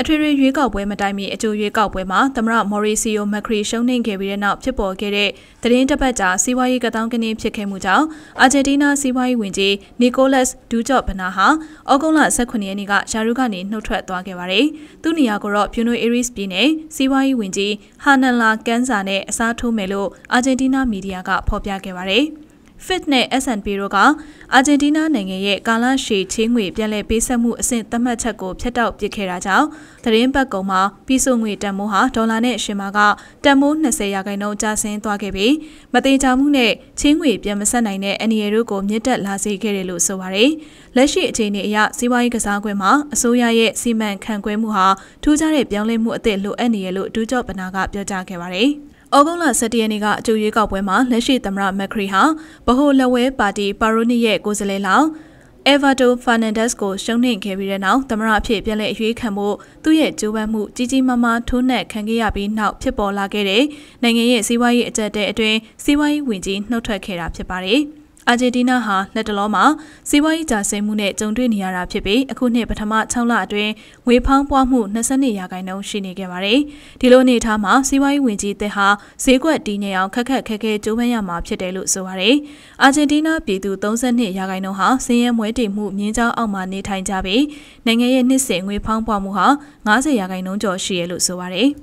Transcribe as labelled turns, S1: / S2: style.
S1: အထွေထွေရွေးကောက်ပွဲမတိုင်မီအကြိုရွေးကောက်ပွဲမှာသမရမော်ရီစီယိုမက်ခရီရှုံးနိမ့်ခဲ့ပြီးတဲ့နောက်ဖြစ်ပေါ်ခဲ့တဲ့သတင်းတပတ်ကြာစီးပွားရေးကတောင်းကနေဖြစ်ခဲ့မှုကြောင့်အာဂျင်တီးနားစီးပွားရေးဝန်ကြီးနီကိုလက်စ်ဒူဂျော့ဘနာဟာဩဂုတ်လ18ရက်နေ့ကယာရုကနေနှုတ်ထွက်သွားခဲ့ပါတယ်။သူ့နေရာကိုတော့ပြူနိုအေရီစ်ပြည်နယ်စီးပွားရေးဝန်ကြီးဟာနန်လာကန်စာနဲ့အစားထိုးမယ်လို့အာဂျင်တီးနားမီဒီယာက ဖော်ပြခဲ့ပါတယ်။ FIT နဲ့ S&P တို့ကအာဂျင်တီးနားနိုင်ငံရဲ့ကာလရှည်ချင်းငွေပြန်လည်ပေးဆက်မှုအဆင့်သတ်မှတ်ချက်ကိုဖျက်တောက်ပစ်ခဲ့တာကြောင့်သတင်းပတ်ကုံမှာပြီးဆိုငွေတန်မိုးဟာဒေါ်လာနဲ့ရှင်မာကတန်မိုး20ရာခိုင်နှုန်းကျဆင်းသွားခဲ့ပြီးမတိကြမှုနဲ့ချင်းငွေပြန်မဆက်နိုင်တဲ့အနေရတို့ကိုမြင့်တက်လာစေခဲ့တယ်လို့ဆိုပါတယ်။လက်ရှိအခြေအနေအရစီးပွားရေးကစားကွင်းမှာအစိုးရရဲ့စီမံခန့်ခွဲမှုဟာထူးခြားတဲ့ပြောင်းလဲမှုအသစ်လိုအပ်နေရလို့ဒူးကျော့ပနာကပြောကြားခဲ့ပါတယ်။။ဩဂုတ်လ17ရက်နေ့ကအကြိုရွေးကောက်ပွဲမှာလက်ရှိသမ္မတမက်ခရီဟာဗဟိုလက်ဝဲပါတီပါရိုနီရဲ့ကိုယ်စားလှယ်လောင်းအေဗာတိုဖာနန်ဒက်စ်ကိုရှုံးနှိမ်ခဲ့ပြီးတဲ့နောက်သမ္မတအဖြစ်ပြန်လည်အရွေးခံဖို့သူ့ရဲ့ကြိုးပမ်းမှုကြီးကြီးမားမားထိုးနှက်ခံခဲ့ရပြီးနောက်ဖြစ်ပေါ်လာခဲ့တဲ့နိုင်ငံရဲ့စီးပွားရေးအကြက်တဲအတွင်းစီးပွားရေးဝင်ကြီးနှုတ်ထွက်ခဲ့တာဖြစ်ပါတယ်။အာဂျင်တီးနားဟာလက်တလောမှာစီးပွားရေးကျဆင်းမှုနဲ့ကြုံတွေ့နေရတာဖြစ်ပြီးအခုနှစ်ပထမ6လအတွင်းငွေဖောင်းပွားမှု22ရာခိုင်နှုန်းရှိနေခဲ့ပါတယ်။ဒီလိုအနေအထားမှာစီးပွားရေးဝင်ကြီးတဲ့ဟာဈေးကွက်တည်ငြိမ်အောင်ခက်ခက်ခက်ခဲကြိုးပမ်းရမှာဖြစ်တယ်လို့ဆိုပါတယ်။အာဂျင်တီးနားပြည်သူ32ရာခိုင်နှုန်းဟာဆင်းရဲမွဲတေမှုမြင်းကြောင်းအောက်မှာနေထိုင်ကြပြီးနိုင်ငံရဲ့နှစ်စဉ်ငွေဖောင်းပွားမှုဟာ90ရာခိုင်နှုန်းကျော်ရှိရလို့ဆိုပါတယ်။